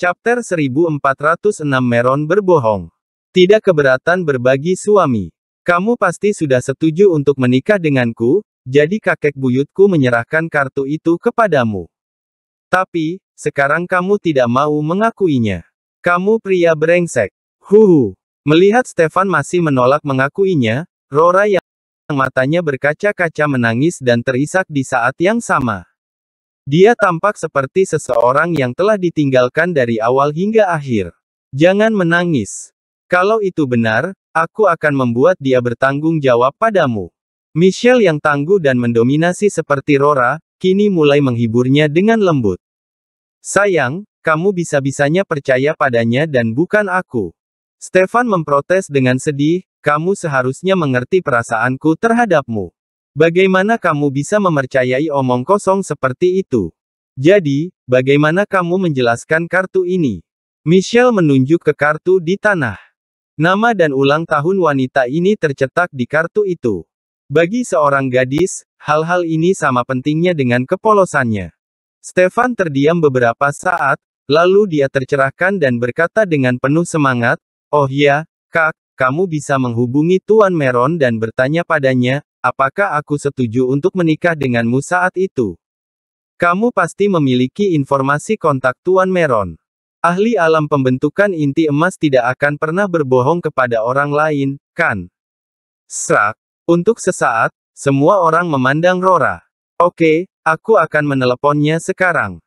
Chapter 1406 Meron berbohong. Tidak keberatan berbagi suami. Kamu pasti sudah setuju untuk menikah denganku, jadi kakek buyutku menyerahkan kartu itu kepadamu. Tapi, sekarang kamu tidak mau mengakuinya. Kamu pria brengsek. Huhu. Melihat Stefan masih menolak mengakuinya, Rora yang matanya berkaca-kaca menangis dan terisak di saat yang sama. Dia tampak seperti seseorang yang telah ditinggalkan dari awal hingga akhir. Jangan menangis. Kalau itu benar, aku akan membuat dia bertanggung jawab padamu. Michelle yang tangguh dan mendominasi seperti Rora, kini mulai menghiburnya dengan lembut. Sayang, kamu bisa-bisanya percaya padanya dan bukan aku. Stefan memprotes dengan sedih, kamu seharusnya mengerti perasaanku terhadapmu. Bagaimana kamu bisa mempercayai omong kosong seperti itu? Jadi, bagaimana kamu menjelaskan kartu ini? Michelle menunjuk ke kartu di tanah. Nama dan ulang tahun wanita ini tercetak di kartu itu. Bagi seorang gadis, hal-hal ini sama pentingnya dengan kepolosannya. Stefan terdiam beberapa saat, lalu dia tercerahkan dan berkata dengan penuh semangat, Oh ya, Kak, kamu bisa menghubungi Tuan Meron dan bertanya padanya, Apakah aku setuju untuk menikah denganmu saat itu? Kamu pasti memiliki informasi kontak Tuan Meron. Ahli alam pembentukan inti emas tidak akan pernah berbohong kepada orang lain, kan? Serak. Untuk sesaat, semua orang memandang Rora. Oke, aku akan meneleponnya sekarang.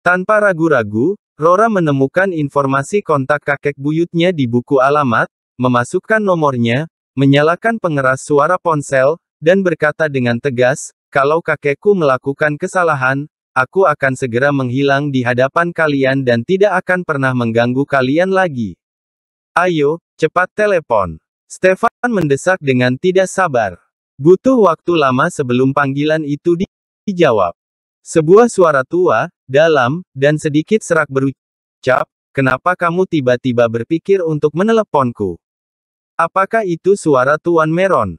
Tanpa ragu-ragu, Rora menemukan informasi kontak kakek buyutnya di buku alamat, memasukkan nomornya, menyalakan pengeras suara ponsel, dan berkata dengan tegas, "Kalau kakekku melakukan kesalahan, aku akan segera menghilang di hadapan kalian dan tidak akan pernah mengganggu kalian lagi." Ayo, cepat telepon. Stefan mendesak dengan tidak sabar. Butuh waktu lama sebelum panggilan itu di dijawab. Sebuah suara tua, dalam, dan sedikit serak berucap, kenapa kamu tiba-tiba berpikir untuk meneleponku? Apakah itu suara Tuan Meron?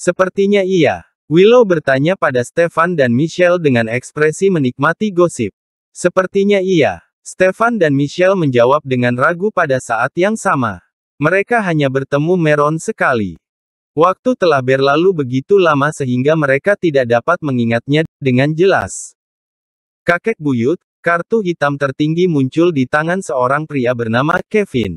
Sepertinya iya. Willow bertanya pada Stefan dan Michelle dengan ekspresi menikmati gosip. Sepertinya iya. Stefan dan Michelle menjawab dengan ragu pada saat yang sama. Mereka hanya bertemu Meron sekali. Waktu telah berlalu begitu lama sehingga mereka tidak dapat mengingatnya dengan jelas. Kakek buyut, kartu hitam tertinggi muncul di tangan seorang pria bernama Kevin.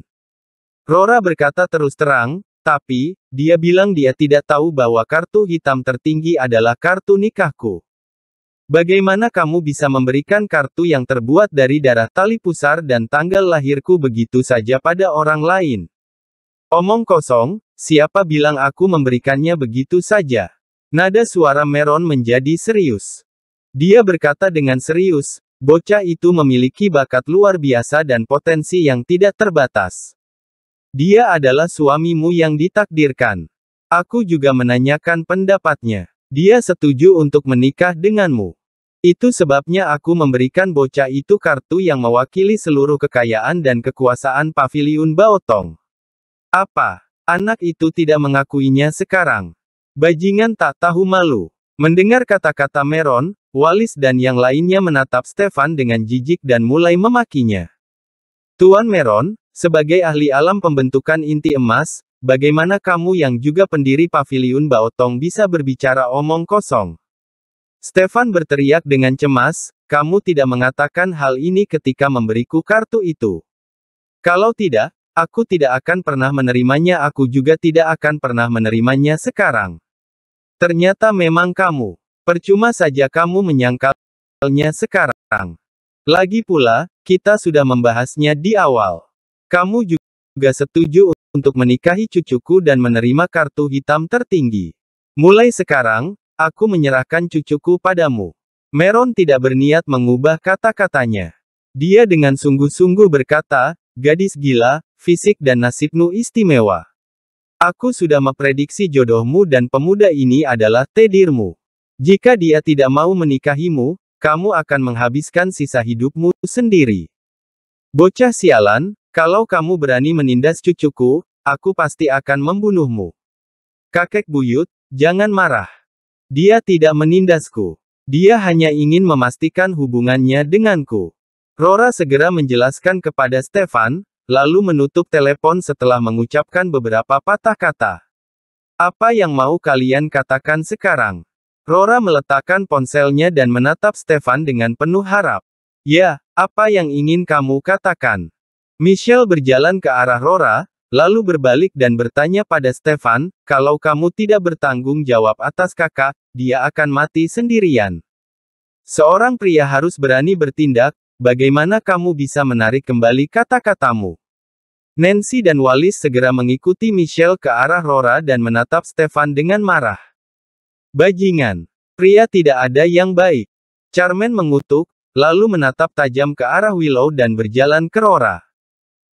Rora berkata terus terang, tapi, dia bilang dia tidak tahu bahwa kartu hitam tertinggi adalah kartu nikahku. Bagaimana kamu bisa memberikan kartu yang terbuat dari darah tali pusar dan tanggal lahirku begitu saja pada orang lain? Omong kosong, siapa bilang aku memberikannya begitu saja? Nada suara Meron menjadi serius. Dia berkata dengan serius, bocah itu memiliki bakat luar biasa dan potensi yang tidak terbatas. Dia adalah suamimu yang ditakdirkan. Aku juga menanyakan pendapatnya. Dia setuju untuk menikah denganmu. Itu sebabnya aku memberikan bocah itu kartu yang mewakili seluruh kekayaan dan kekuasaan Paviliun Baotong. Apa? Anak itu tidak mengakuinya sekarang. Bajingan tak tahu malu. Mendengar kata-kata Meron, Walis dan yang lainnya menatap Stefan dengan jijik dan mulai memakinya. Tuan Meron, sebagai ahli alam pembentukan inti emas, bagaimana kamu yang juga pendiri paviliun Baotong bisa berbicara omong kosong? Stefan berteriak dengan cemas, kamu tidak mengatakan hal ini ketika memberiku kartu itu. Kalau tidak, aku tidak akan pernah menerimanya aku juga tidak akan pernah menerimanya sekarang. Ternyata memang kamu. Percuma saja kamu menyangkalnya sekarang. Lagi pula, kita sudah membahasnya di awal. Kamu juga setuju untuk menikahi cucuku dan menerima kartu hitam tertinggi. Mulai sekarang, aku menyerahkan cucuku padamu. Meron tidak berniat mengubah kata-katanya. Dia dengan sungguh-sungguh berkata, gadis gila, fisik dan nasibmu istimewa. Aku sudah memprediksi jodohmu dan pemuda ini adalah tedirmu. Jika dia tidak mau menikahimu, kamu akan menghabiskan sisa hidupmu sendiri. Bocah sialan, kalau kamu berani menindas cucuku, aku pasti akan membunuhmu. Kakek buyut, jangan marah. Dia tidak menindasku. Dia hanya ingin memastikan hubungannya denganku. Rora segera menjelaskan kepada Stefan, lalu menutup telepon setelah mengucapkan beberapa patah kata. Apa yang mau kalian katakan sekarang? Rora meletakkan ponselnya dan menatap Stefan dengan penuh harap. Ya, apa yang ingin kamu katakan? Michelle berjalan ke arah Rora, lalu berbalik dan bertanya pada Stefan, kalau kamu tidak bertanggung jawab atas kakak, dia akan mati sendirian. Seorang pria harus berani bertindak, bagaimana kamu bisa menarik kembali kata-katamu? Nancy dan Wallis segera mengikuti Michelle ke arah Rora dan menatap Stefan dengan marah. Bajingan, pria tidak ada yang baik. Charmen mengutuk, lalu menatap tajam ke arah Willow dan berjalan ke Rora.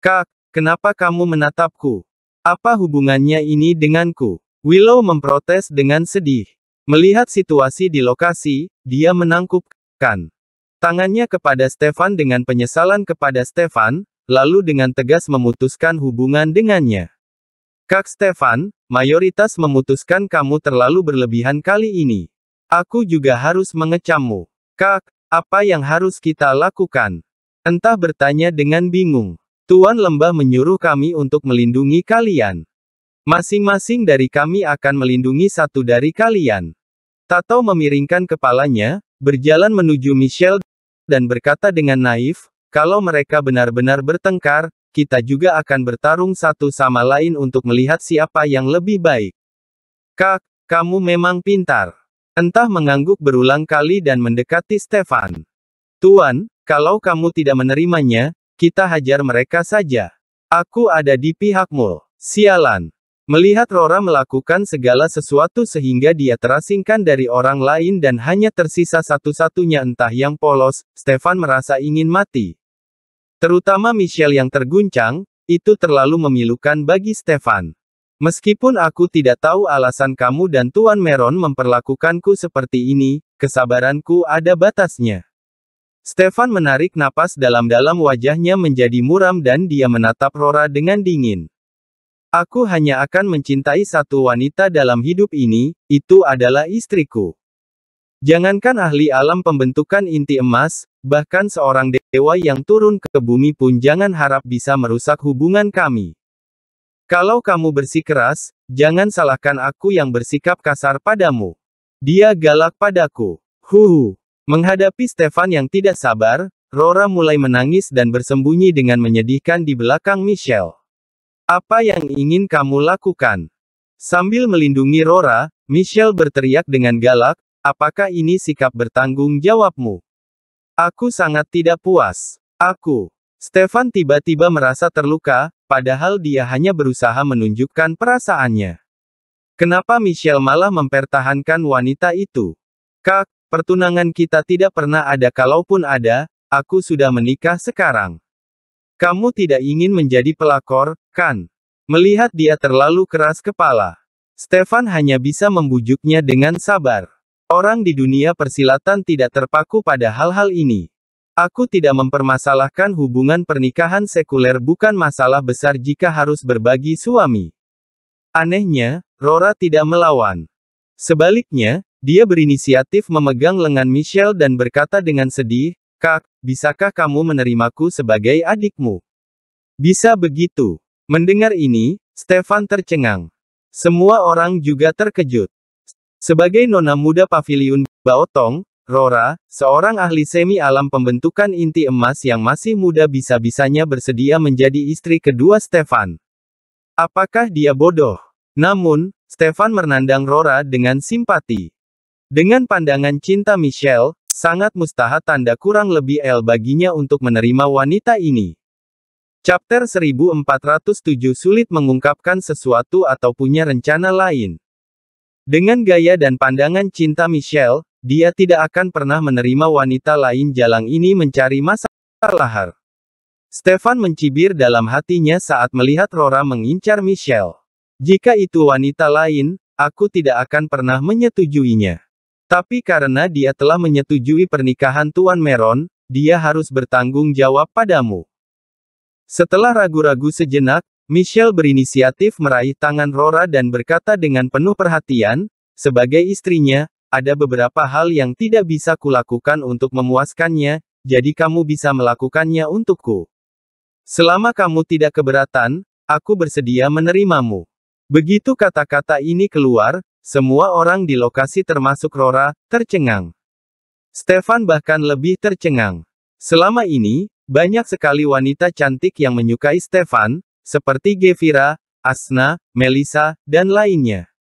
Kak, kenapa kamu menatapku? Apa hubungannya ini denganku? Willow memprotes dengan sedih. Melihat situasi di lokasi, dia menangkupkan tangannya kepada Stefan dengan penyesalan kepada Stefan, lalu dengan tegas memutuskan hubungan dengannya. Kak Stefan, mayoritas memutuskan kamu terlalu berlebihan kali ini. Aku juga harus mengecammu. Kak, apa yang harus kita lakukan? Entah bertanya dengan bingung. Tuan Lembah menyuruh kami untuk melindungi kalian. Masing-masing dari kami akan melindungi satu dari kalian. Tato memiringkan kepalanya, berjalan menuju Michelle, dan berkata dengan naif, kalau mereka benar-benar bertengkar, kita juga akan bertarung satu sama lain untuk melihat siapa yang lebih baik. Kak, kamu memang pintar. Entah mengangguk berulang kali dan mendekati Stefan. Tuan, kalau kamu tidak menerimanya, kita hajar mereka saja. Aku ada di pihakmu. Sialan. Melihat Rora melakukan segala sesuatu sehingga dia terasingkan dari orang lain dan hanya tersisa satu-satunya entah yang polos, Stefan merasa ingin mati. Terutama Michelle yang terguncang, itu terlalu memilukan bagi Stefan. Meskipun aku tidak tahu alasan kamu dan Tuan Meron memperlakukanku seperti ini, kesabaranku ada batasnya. Stefan menarik napas dalam-dalam wajahnya menjadi muram dan dia menatap Rora dengan dingin. Aku hanya akan mencintai satu wanita dalam hidup ini, itu adalah istriku. Jangankan ahli alam pembentukan inti emas, bahkan seorang dewa yang turun ke bumi pun jangan harap bisa merusak hubungan kami. Kalau kamu bersikeras, jangan salahkan aku yang bersikap kasar padamu. Dia galak padaku. Huhu. Menghadapi Stefan yang tidak sabar, Rora mulai menangis dan bersembunyi dengan menyedihkan di belakang Michelle. Apa yang ingin kamu lakukan? Sambil melindungi Rora, Michelle berteriak dengan galak, apakah ini sikap bertanggung jawabmu? Aku sangat tidak puas. Aku. Stefan tiba-tiba merasa terluka, padahal dia hanya berusaha menunjukkan perasaannya. Kenapa Michelle malah mempertahankan wanita itu? Kak, Pertunangan kita tidak pernah ada kalaupun ada, aku sudah menikah sekarang. Kamu tidak ingin menjadi pelakor, kan? Melihat dia terlalu keras kepala. Stefan hanya bisa membujuknya dengan sabar. Orang di dunia persilatan tidak terpaku pada hal-hal ini. Aku tidak mempermasalahkan hubungan pernikahan sekuler bukan masalah besar jika harus berbagi suami. Anehnya, Rora tidak melawan. Sebaliknya, dia berinisiatif memegang lengan Michelle dan berkata dengan sedih, Kak, bisakah kamu menerimaku sebagai adikmu? Bisa begitu. Mendengar ini, Stefan tercengang. Semua orang juga terkejut. Sebagai nona muda pavilion, Baotong, Rora, seorang ahli semi alam pembentukan inti emas yang masih muda bisa-bisanya bersedia menjadi istri kedua Stefan. Apakah dia bodoh? Namun, Stefan menandang Rora dengan simpati. Dengan pandangan cinta Michelle, sangat mustahak tanda kurang lebih L baginya untuk menerima wanita ini. Chapter 1407 sulit mengungkapkan sesuatu atau punya rencana lain. Dengan gaya dan pandangan cinta Michelle, dia tidak akan pernah menerima wanita lain jalan ini mencari masa lahar. Stefan mencibir dalam hatinya saat melihat Rora mengincar Michelle. Jika itu wanita lain, aku tidak akan pernah menyetujuinya. Tapi karena dia telah menyetujui pernikahan Tuan Meron, dia harus bertanggung jawab padamu. Setelah ragu-ragu sejenak, Michelle berinisiatif meraih tangan Rora dan berkata dengan penuh perhatian, sebagai istrinya, ada beberapa hal yang tidak bisa kulakukan untuk memuaskannya, jadi kamu bisa melakukannya untukku. Selama kamu tidak keberatan, aku bersedia menerimamu. Begitu kata-kata ini keluar, semua orang di lokasi termasuk Rora, tercengang. Stefan bahkan lebih tercengang. Selama ini, banyak sekali wanita cantik yang menyukai Stefan, seperti Gevira, Asna, Melisa, dan lainnya.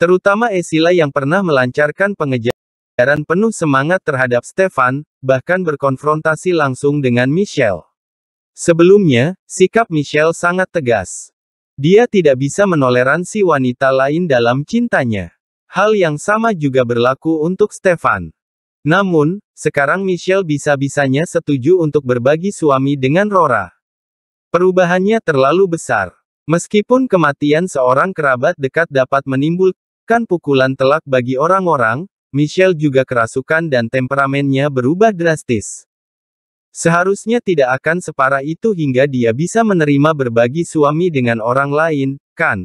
Terutama Esila yang pernah melancarkan pengejaran penuh semangat terhadap Stefan, bahkan berkonfrontasi langsung dengan Michelle. Sebelumnya, sikap Michelle sangat tegas. Dia tidak bisa menoleransi wanita lain dalam cintanya. Hal yang sama juga berlaku untuk Stefan. Namun, sekarang Michelle bisa-bisanya setuju untuk berbagi suami dengan Rora. Perubahannya terlalu besar. Meskipun kematian seorang kerabat dekat dapat menimbulkan pukulan telak bagi orang-orang, Michelle juga kerasukan dan temperamennya berubah drastis. Seharusnya tidak akan separah itu hingga dia bisa menerima berbagi suami dengan orang lain, kan?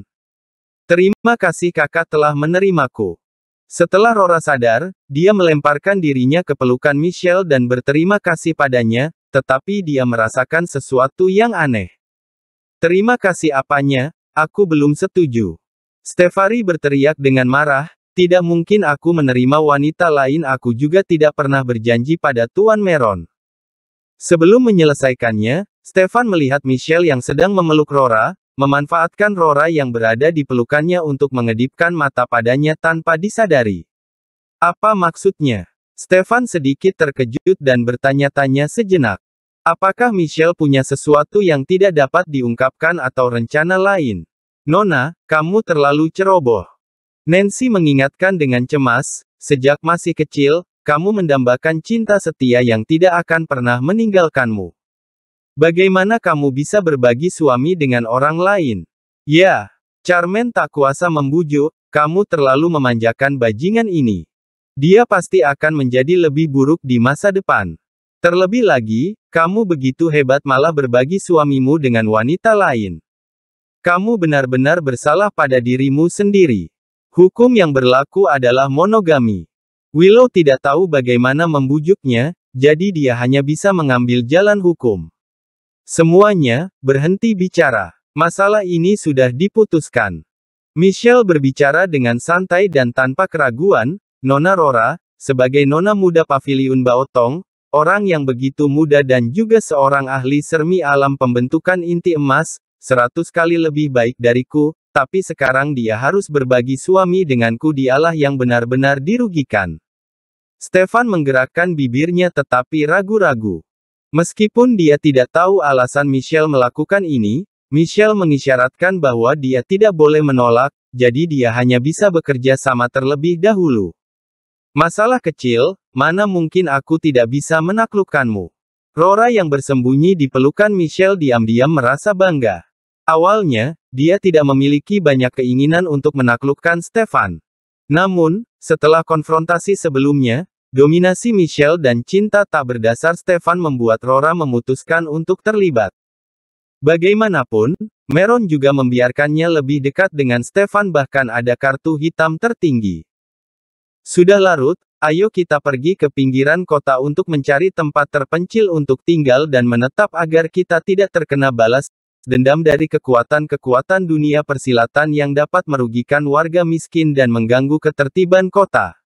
Terima kasih kakak telah menerimaku. Setelah Rora sadar, dia melemparkan dirinya ke pelukan Michelle dan berterima kasih padanya, tetapi dia merasakan sesuatu yang aneh. Terima kasih apanya, aku belum setuju. Stefari berteriak dengan marah, tidak mungkin aku menerima wanita lain aku juga tidak pernah berjanji pada Tuan Meron. Sebelum menyelesaikannya, Stefan melihat Michelle yang sedang memeluk Rora, memanfaatkan Rora yang berada di pelukannya untuk mengedipkan mata padanya tanpa disadari. Apa maksudnya? Stefan sedikit terkejut dan bertanya-tanya sejenak. Apakah Michelle punya sesuatu yang tidak dapat diungkapkan atau rencana lain? Nona, kamu terlalu ceroboh. Nancy mengingatkan dengan cemas, sejak masih kecil, kamu mendambakan cinta setia yang tidak akan pernah meninggalkanmu. Bagaimana kamu bisa berbagi suami dengan orang lain? Ya, Charmen tak kuasa membujuk, kamu terlalu memanjakan bajingan ini. Dia pasti akan menjadi lebih buruk di masa depan. Terlebih lagi, kamu begitu hebat malah berbagi suamimu dengan wanita lain. Kamu benar-benar bersalah pada dirimu sendiri. Hukum yang berlaku adalah monogami. Willow tidak tahu bagaimana membujuknya, jadi dia hanya bisa mengambil jalan hukum. Semuanya, berhenti bicara. Masalah ini sudah diputuskan. Michelle berbicara dengan santai dan tanpa keraguan, Nona Rora, sebagai nona muda paviliun Baotong, orang yang begitu muda dan juga seorang ahli sermi alam pembentukan inti emas, seratus kali lebih baik dariku, tapi sekarang dia harus berbagi suami denganku dialah yang benar-benar dirugikan. Stefan menggerakkan bibirnya tetapi ragu-ragu. Meskipun dia tidak tahu alasan Michelle melakukan ini, Michelle mengisyaratkan bahwa dia tidak boleh menolak, jadi dia hanya bisa bekerja sama terlebih dahulu. Masalah kecil, mana mungkin aku tidak bisa menaklukkanmu. Rora yang bersembunyi di pelukan Michelle diam-diam merasa bangga. Awalnya, dia tidak memiliki banyak keinginan untuk menaklukkan Stefan. Namun, setelah konfrontasi sebelumnya, dominasi Michelle dan cinta tak berdasar Stefan membuat Rora memutuskan untuk terlibat. Bagaimanapun, Meron juga membiarkannya lebih dekat dengan Stefan bahkan ada kartu hitam tertinggi. Sudah larut, ayo kita pergi ke pinggiran kota untuk mencari tempat terpencil untuk tinggal dan menetap agar kita tidak terkena balas dendam dari kekuatan-kekuatan dunia persilatan yang dapat merugikan warga miskin dan mengganggu ketertiban kota.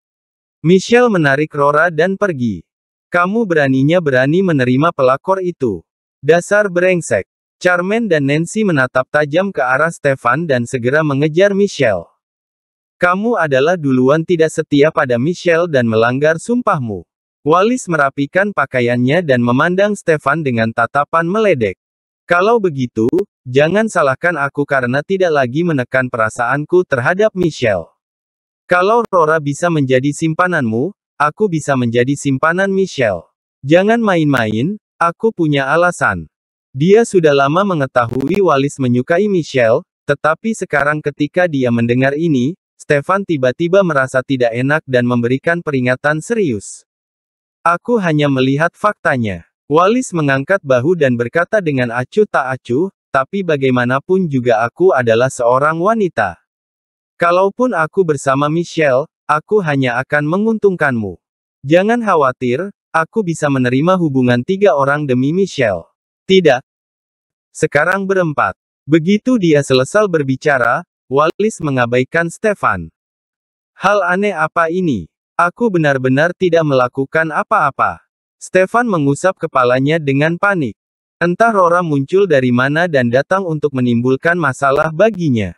Michelle menarik Rora dan pergi. Kamu beraninya berani menerima pelakor itu. Dasar brengsek. Charmaine dan Nancy menatap tajam ke arah Stefan dan segera mengejar Michelle. Kamu adalah duluan tidak setia pada Michelle dan melanggar sumpahmu. Wallis merapikan pakaiannya dan memandang Stefan dengan tatapan meledek. Kalau begitu, jangan salahkan aku karena tidak lagi menekan perasaanku terhadap Michelle. Kalau Rora bisa menjadi simpananmu, aku bisa menjadi simpanan Michelle. Jangan main-main, aku punya alasan. Dia sudah lama mengetahui Walis menyukai Michelle, tetapi sekarang ketika dia mendengar ini, Stefan tiba-tiba merasa tidak enak dan memberikan peringatan serius. Aku hanya melihat faktanya. Walis mengangkat bahu dan berkata dengan acuh tak acuh, tapi bagaimanapun juga aku adalah seorang wanita. Kalaupun aku bersama Michelle, aku hanya akan menguntungkanmu. Jangan khawatir, aku bisa menerima hubungan tiga orang demi Michelle. Tidak. Sekarang berempat. Begitu dia selesai berbicara, Walis mengabaikan Stefan. Hal aneh apa ini? Aku benar-benar tidak melakukan apa-apa. Stefan mengusap kepalanya dengan panik. Entah Rora muncul dari mana dan datang untuk menimbulkan masalah baginya.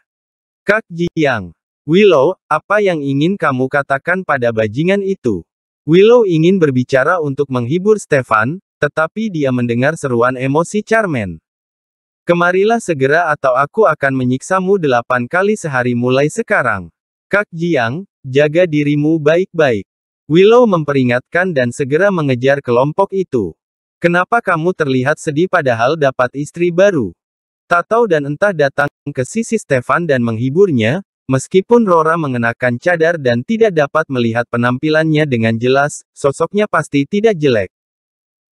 Kak Jiang. Willow, apa yang ingin kamu katakan pada bajingan itu? Willow ingin berbicara untuk menghibur Stefan, tetapi dia mendengar seruan emosi Charmen. Kemarilah segera atau aku akan menyiksamu delapan kali sehari mulai sekarang. Kak Jiang, jaga dirimu baik-baik. Willow memperingatkan dan segera mengejar kelompok itu. Kenapa kamu terlihat sedih padahal dapat istri baru? Tatau dan entah datang ke sisi Stefan dan menghiburnya, meskipun Rora mengenakan cadar dan tidak dapat melihat penampilannya dengan jelas, sosoknya pasti tidak jelek.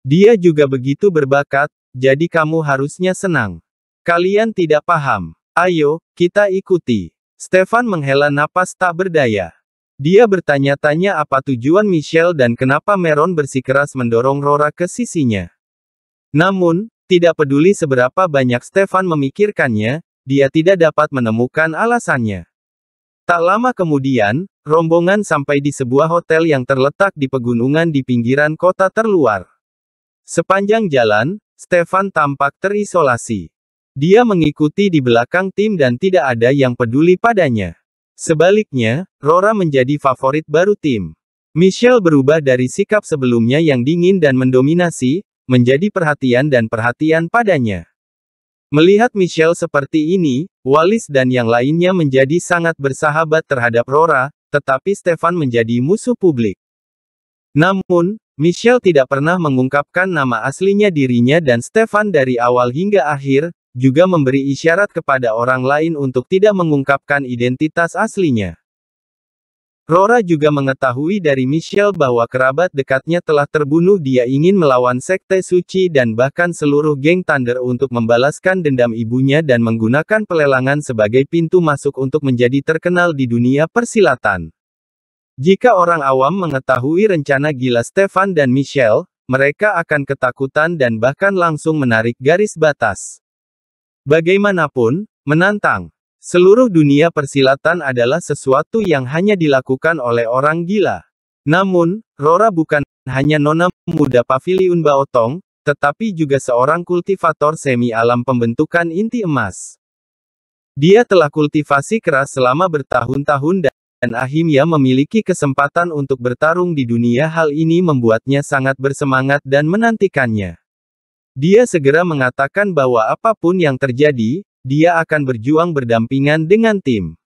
Dia juga begitu berbakat, jadi kamu harusnya senang. Kalian tidak paham. Ayo, kita ikuti. Stefan menghela napas tak berdaya. Dia bertanya-tanya apa tujuan Michelle dan kenapa Meron bersikeras mendorong Rora ke sisinya. Namun, tidak peduli seberapa banyak Stefan memikirkannya, dia tidak dapat menemukan alasannya. Tak lama kemudian, rombongan sampai di sebuah hotel yang terletak di pegunungan di pinggiran kota terluar. Sepanjang jalan, Stefan tampak terisolasi. Dia mengikuti di belakang tim dan tidak ada yang peduli padanya. Sebaliknya, Rora menjadi favorit baru tim. Michelle berubah dari sikap sebelumnya yang dingin dan mendominasi, menjadi perhatian dan perhatian padanya. Melihat Michelle seperti ini, Wallis dan yang lainnya menjadi sangat bersahabat terhadap Rora, tetapi Stefan menjadi musuh publik. Namun, Michelle tidak pernah mengungkapkan nama aslinya dirinya dan Stefan dari awal hingga akhir, juga memberi isyarat kepada orang lain untuk tidak mengungkapkan identitas aslinya. Rora juga mengetahui dari Michelle bahwa kerabat dekatnya telah terbunuh dia ingin melawan Sekte Suci dan bahkan seluruh geng Thunder untuk membalaskan dendam ibunya dan menggunakan pelelangan sebagai pintu masuk untuk menjadi terkenal di dunia persilatan. Jika orang awam mengetahui rencana gila Stefan dan Michelle, mereka akan ketakutan dan bahkan langsung menarik garis batas. Bagaimanapun, menantang. Seluruh dunia persilatan adalah sesuatu yang hanya dilakukan oleh orang gila. Namun, Rora bukan hanya nona muda Pavilion Baotong, tetapi juga seorang kultivator semi alam pembentukan inti emas. Dia telah kultivasi keras selama bertahun-tahun dan Ahimya memiliki kesempatan untuk bertarung di dunia hal ini membuatnya sangat bersemangat dan menantikannya. Dia segera mengatakan bahwa apapun yang terjadi, dia akan berjuang berdampingan dengan tim.